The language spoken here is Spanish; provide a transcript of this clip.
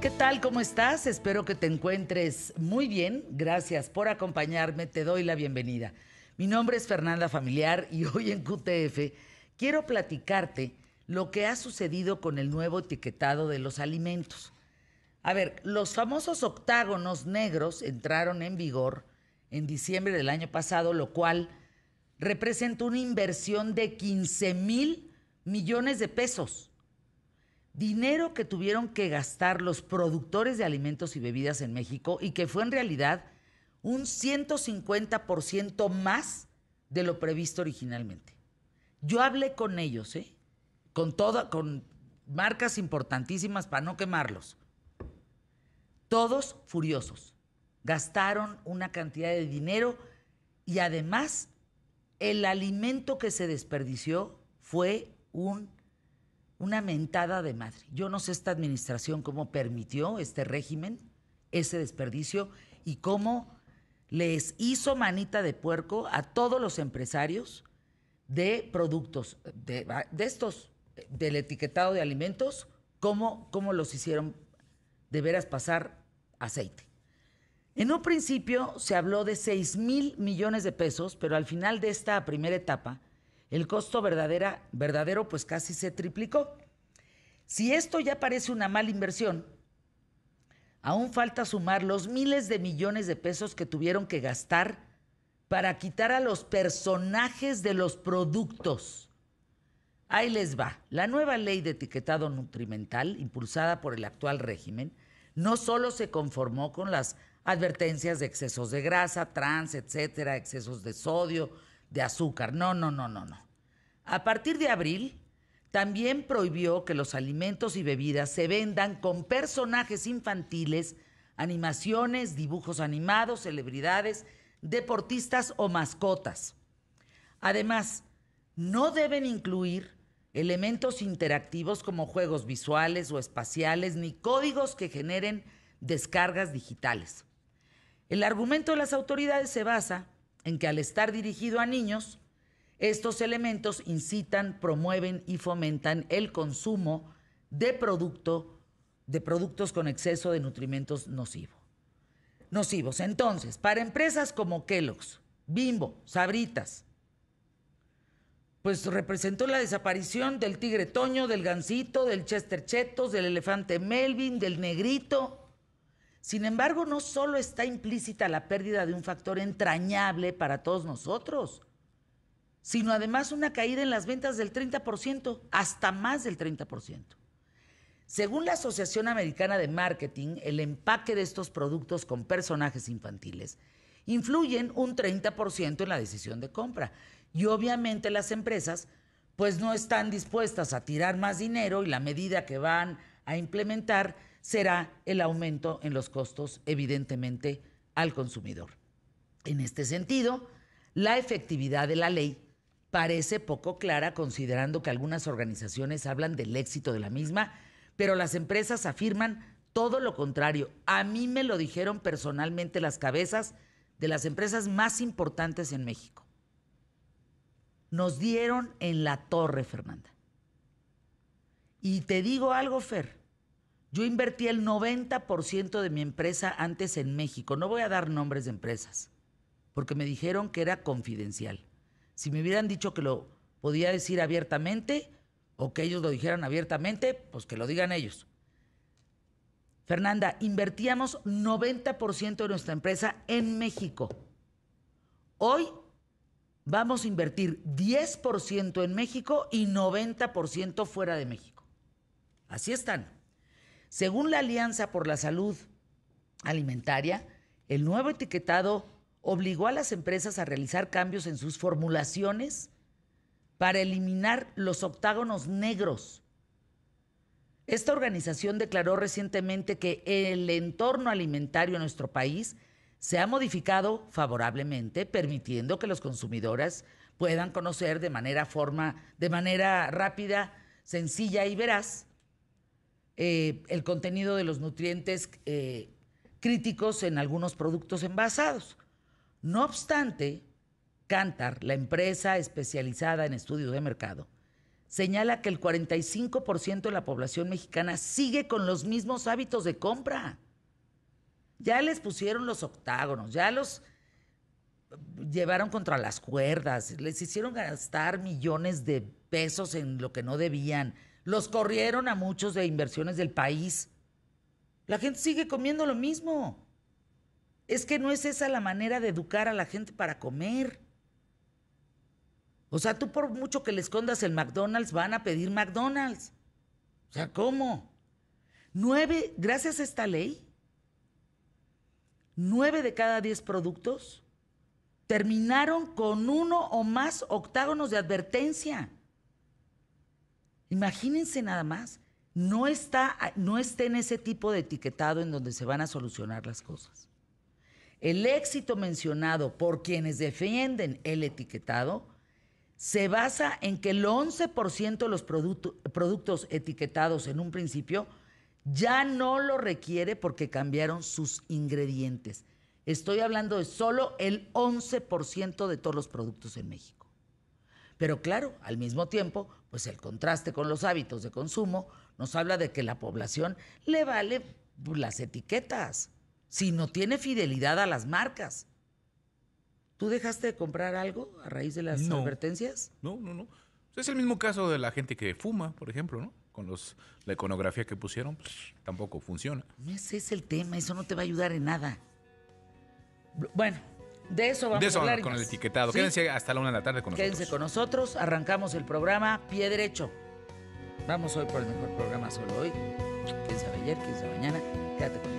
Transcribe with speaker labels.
Speaker 1: ¿Qué tal? ¿Cómo estás? Espero que te encuentres muy bien. Gracias por acompañarme. Te doy la bienvenida. Mi nombre es Fernanda Familiar y hoy en QTF quiero platicarte lo que ha sucedido con el nuevo etiquetado de los alimentos. A ver, los famosos octágonos negros entraron en vigor en diciembre del año pasado, lo cual representa una inversión de 15 mil millones de pesos dinero que tuvieron que gastar los productores de alimentos y bebidas en México y que fue en realidad un 150% más de lo previsto originalmente. Yo hablé con ellos, ¿eh? Con toda, con marcas importantísimas para no quemarlos. Todos furiosos. Gastaron una cantidad de dinero y además el alimento que se desperdició fue un una mentada de madre. Yo no sé esta administración cómo permitió este régimen, ese desperdicio, y cómo les hizo manita de puerco a todos los empresarios de productos, de, estos, del etiquetado de alimentos, cómo, cómo los hicieron de veras pasar aceite. En un principio se habló de 6 mil millones de pesos, pero al final de esta primera etapa el costo verdadera, verdadero pues casi se triplicó. Si esto ya parece una mala inversión, aún falta sumar los miles de millones de pesos que tuvieron que gastar para quitar a los personajes de los productos. Ahí les va. La nueva ley de etiquetado nutrimental, impulsada por el actual régimen, no solo se conformó con las advertencias de excesos de grasa, trans, etcétera, excesos de sodio, de azúcar. No, no, no, no, no. A partir de abril, también prohibió que los alimentos y bebidas se vendan con personajes infantiles, animaciones, dibujos animados, celebridades, deportistas o mascotas. Además, no deben incluir elementos interactivos como juegos visuales o espaciales ni códigos que generen descargas digitales. El argumento de las autoridades se basa en que al estar dirigido a niños, estos elementos incitan, promueven y fomentan el consumo de producto de productos con exceso de nutrimentos nocivos. Nocivos. Entonces, para empresas como Kellogg's, Bimbo, Sabritas, pues representó la desaparición del tigre Toño, del Gansito, del Chester Chetos, del elefante Melvin, del Negrito, sin embargo, no solo está implícita la pérdida de un factor entrañable para todos nosotros, sino además una caída en las ventas del 30%, hasta más del 30%. Según la Asociación Americana de Marketing, el empaque de estos productos con personajes infantiles influyen un 30% en la decisión de compra. Y obviamente las empresas pues no están dispuestas a tirar más dinero y la medida que van a implementar será el aumento en los costos, evidentemente, al consumidor. En este sentido, la efectividad de la ley parece poco clara considerando que algunas organizaciones hablan del éxito de la misma, pero las empresas afirman todo lo contrario. A mí me lo dijeron personalmente las cabezas de las empresas más importantes en México. Nos dieron en la torre, Fernanda. Y te digo algo, Fer. Yo invertí el 90% de mi empresa antes en México. No voy a dar nombres de empresas, porque me dijeron que era confidencial. Si me hubieran dicho que lo podía decir abiertamente o que ellos lo dijeran abiertamente, pues que lo digan ellos. Fernanda, invertíamos 90% de nuestra empresa en México. Hoy vamos a invertir 10% en México y 90% fuera de México. Así están. Según la Alianza por la Salud Alimentaria, el nuevo etiquetado obligó a las empresas a realizar cambios en sus formulaciones para eliminar los octágonos negros. Esta organización declaró recientemente que el entorno alimentario en nuestro país se ha modificado favorablemente, permitiendo que los consumidores puedan conocer de manera forma, de manera rápida, sencilla y veraz eh, el contenido de los nutrientes eh, críticos en algunos productos envasados. No obstante, Cantar, la empresa especializada en estudios de mercado, señala que el 45% de la población mexicana sigue con los mismos hábitos de compra. Ya les pusieron los octágonos, ya los llevaron contra las cuerdas, les hicieron gastar millones de pesos en lo que no debían, los corrieron a muchos de inversiones del país. La gente sigue comiendo lo mismo. Es que no es esa la manera de educar a la gente para comer. O sea, tú por mucho que le escondas el McDonald's, van a pedir McDonald's. O sea, ¿cómo? Nueve, gracias a esta ley, nueve de cada diez productos terminaron con uno o más octágonos de advertencia. Imagínense nada más, no está, no en ese tipo de etiquetado en donde se van a solucionar las cosas. El éxito mencionado por quienes defienden el etiquetado se basa en que el 11% de los productos etiquetados en un principio ya no lo requiere porque cambiaron sus ingredientes. Estoy hablando de solo el 11% de todos los productos en México. Pero claro, al mismo tiempo, pues el contraste con los hábitos de consumo nos habla de que la población le vale pues, las etiquetas, si no tiene fidelidad a las marcas. ¿Tú dejaste de comprar algo a raíz de las advertencias? No, no, no. Es el mismo caso de la gente que fuma, por ejemplo, ¿no? Con los, la iconografía que pusieron, pues tampoco funciona. Ese es el tema, eso no te va a ayudar en nada. Bueno, de eso vamos, de eso a hablar con el etiquetado. Quédense hasta la una de la tarde con nosotros. Quédense con nosotros. Arrancamos el programa pie derecho. Vamos hoy por el mejor programa solo hoy. Quién sabe ayer, quién sabe mañana. Quédate con